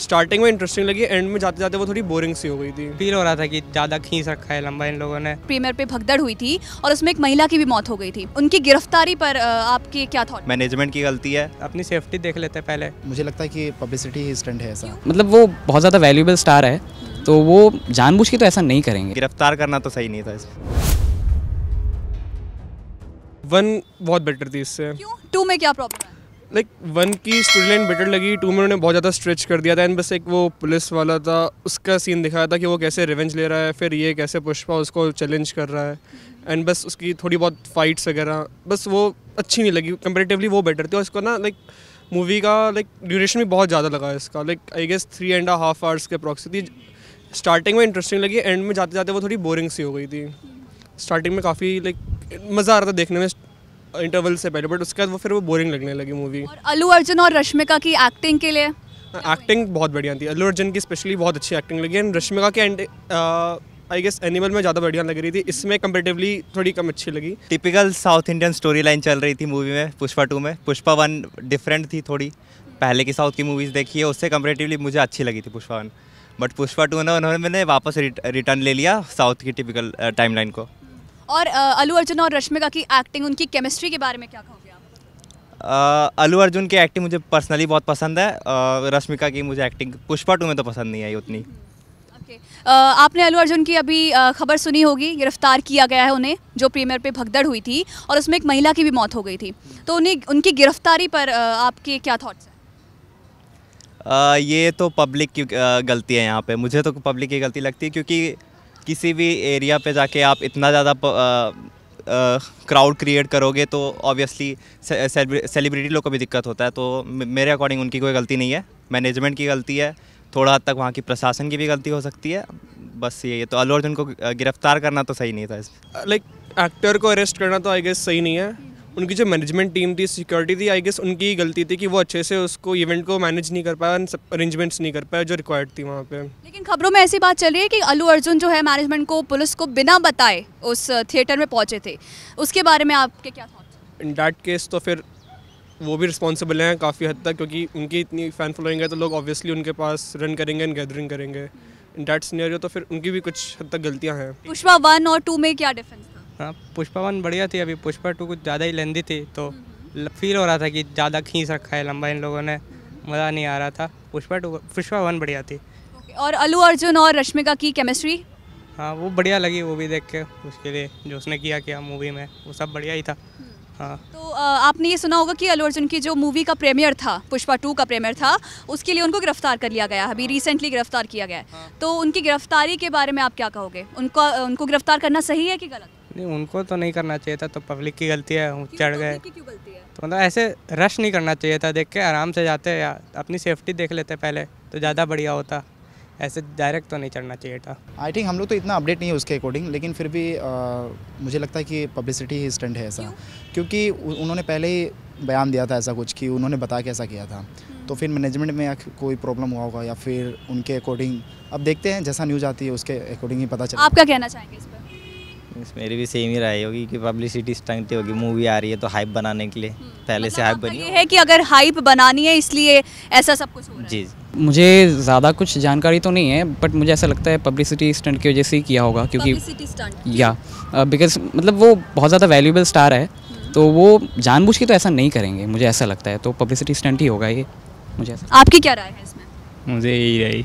Starting में interesting लगी end में जाते जाते वो थोड़ी बोरिंग सी हो गई थी फील हो रहा था कि ज़्यादा खींच रखा है लंबा इन लोगों ने प्रीमियर पे भगदड़ हुई थी और उसमें एक महिला की भी मौत हो गई थी उनकी गिरफ्तारी पर आपके क्या थॉट मैनेजमेंट की गलती है अपनी सेफ्टी देख लेते हैं पहले मुझे लगता है कि पब्लिसिटी ही स्टंट है ऐसा मतलब वो बहुत ज़्यादा वैल्यूबल स्टार है तो वो जानबूझ के तो ऐसा नहीं करेंगे गिरफ्तार करना तो सही नहीं था इसमें वन बहुत बेटर थी इससे टू में क्या प्रॉब्लम है लाइक वन की स्टोरी लाइन बेटर लगी टू में उन्होंने बहुत ज़्यादा स्ट्रेच कर दिया था एंड बस एक वो पुलिस वाला था उसका सीन दिखाया था कि वो कैसे रिवेंज ले रहा है फिर ये कैसे पुष्पा उसको चैलेंज कर रहा है एंड बस उसकी थोड़ी बहुत फाइट्स वगैरह बस वो अच्छी नहीं लगी कंपेरेटिवली वो बेटर थी और इसको ना लाइक मूवी का लाइक ड्यूरेशन भी बहुत ज़्यादा लगा इसका like I guess three and half hours के अप्रॉक्स थी स्टार्टिंग में इंटरेस्टिंग लगी एंड में जाते जाते वो थोड़ी बोरिंग सी हो गई थी स्टार्टिंग में काफ़ी लाइक मज़ा आ रहा था देखने में इंटरवल से पहले बट उसके बाद वो फिर वो बोरिंग लगने लगी मूवी अलू अर्जुन और रश्मिका की एक्टिंग के लिए एक्टिंग हाँ, बहुत बढ़िया थी अलू अर्जुन की स्पेशली बहुत अच्छी एक्टिंग लगी एंड रश्मिका की आई गेस एनिमल में ज़्यादा बढ़िया लग रही थी इसमें कंपेरेटिवली थोड़ी कम अच्छी लगी typical South Indian story line चल रही थी मूवी में पुष्पा टू में पुष्पा वन डिफरेंट थी थोड़ी पहले की साउथ की मूवीज़ देखी है उससे कंपेरेटिवली मुझे अच्छी लगी थी Pushpa one but Pushpa two ने उन्होंने मैंने वापस रिटर्न ले लिया साउथ की टिपिकल टाइम uh, को और अलू अर्जुन और रश्मिका की एक्टिंग उनकी केमिस्ट्री के बारे में क्या कहोगे आप अलू अर्जुन की एक्टिंग मुझे पर्सनली बहुत पसंद है रश्मिका की मुझे एक्टिंग पुष्पा टू में तो पसंद नहीं आई उतनी हम्म, आपने अलू अर्जुन की अभी खबर सुनी होगी गिरफ्तार किया गया है उन्हें जो प्रीमियर पे भगदड़ हुई थी और उसमें एक महिला की भी मौत हो गई थी तो उन्हें उनकी गिरफ्तारी पर आपके क्या थॉट्स हैं ये तो पब्लिक की गलती है यहाँ पे मुझे तो पब्लिक की गलती लगती है क्योंकि किसी भी एरिया पे जाके आप इतना ज़्यादा क्राउड क्रिएट करोगे तो ऑब्वियसली सेलिब्रिटी लोग को भी दिक्कत होता है तो मेरे अकॉर्डिंग उनकी कोई गलती नहीं है मैनेजमेंट की गलती है थोड़ा हद तक वहाँ की प्रशासन की भी गलती हो सकती है बस यही है तो अल्लू अर्जुन को गिरफ्तार करना तो सही नहीं था इसमें लाइक एक्टर को अरेस्ट करना तो आई गेस सही नहीं है उनकी जो मैनेजमेंट टीम थी सिक्योरिटी थी आई गेस उनकी गलती थी कि वो अच्छे से उसको इवेंट को मैनेज नहीं कर पाया अरेंजमेंट्स नहीं कर पाया जो रिक्वायर्ड थी वहाँ पे लेकिन खबरों में ऐसी बात चल रही है कि अलू अर्जुन जो है मैनेजमेंट को पुलिस को बिना बताए उस थिएटर में पहुँचे थे उसके बारे में आपके क्या इन डैट केस तो फिर वो भी रिस्पॉन्सिबल हैं काफ़ी हद तक क्योंकि उनकी इतनी फ़ैन फॉलोइंग है तो लोग ऑब्वियसली उनके पास रन करेंगे एंड गैदरिंग करेंगे इन डैट सीनियर तो फिर उनकी भी कुछ हद तक गलतियाँ हैं पुष्पा वन और टू में क्या डिफरेंस था हाँ पुष्पा वन बढ़िया थी अभी पुष्पा टू कुछ ज़्यादा ही लेंदी थी तो फील हो रहा था कि ज़्यादा खींच रखा है लंबा इन लोगों ने मज़ा नहीं आ रहा था पुष्पा टू पुष्पा वन बढ़िया थी और अलू अर्जुन और रश्मिका की केमिस्ट्री हाँ वो बढ़िया लगी वो भी देख के उसके लिए जो उसने किया किया मूवी में वो सब बढ़िया ही था हम्म। हाँ तो आपने ये सुना होगा कि अलू अर्जुन की जो मूवी का प्रीमियर था पुष्पा टू का प्रीमियर था उसके लिए उनको गिरफ्तार कर लिया गया अभी रिसेंटली हाँ। गिरफ्तार किया गया है हाँ। तो उनकी गिरफ्तारी के बारे में आप क्या कहोगे उनका उनको गिरफ्तार करना सही है कि गलत नहीं उनको तो नहीं करना चाहिए था तो पब्लिक की गलती है चढ़ गए तो मतलब ऐसे रश नहीं करना चाहिए था देख के आराम से जाते या अपनी सेफ्टी देख लेते पहले तो ज़्यादा बढ़िया होता ऐसे डायरेक्ट तो नहीं चढ़ना चाहिए था आई थिंक हम लोग तो इतना अपडेट नहीं है उसके अकॉर्डिंग लेकिन फिर भी आ, मुझे लगता है कि पब्लिसिटी ही स्टंट है ऐसा क्योंकि उन्होंने पहले ही बयान दिया था ऐसा कुछ कि उन्होंने बता के ऐसा किया था हम्म। तो फिर मैनेजमेंट में कोई प्रॉब्लम हुआ होगा या फिर उनके अकॉर्डिंग अब देखते हैं जैसा न्यूज़ आती है उसके अकॉर्डिंग ही पता आप आपका कहना चाहेंगे थिंग्स मेरी भी सेम ही रही होगी कि पब्लिसिटी स्टंट होगी मूवी आ रही है तो हाइप बनाने के लिए हम्म, पहले मतलब से हाइप बनी है कि अगर हाइप बनानी है इसलिए ऐसा सब कुछ हो रहा जी मुझे ज़्यादा कुछ जानकारी तो नहीं है बट मुझे ऐसा लगता है पब्लिसिटी स्टंट की वजह से ही किया होगा क्योंकि या बिकॉज मतलब वो बहुत ज़्यादा वैल्यूबल स्टार है हम्म। तो वो जानबूझ के तो ऐसा नहीं करेंगे मुझे ऐसा लगता है तो पब्लिसिटी स्टंट ही होगा ये मुझे आपकी क्या राय है इसमें मुझे यही रही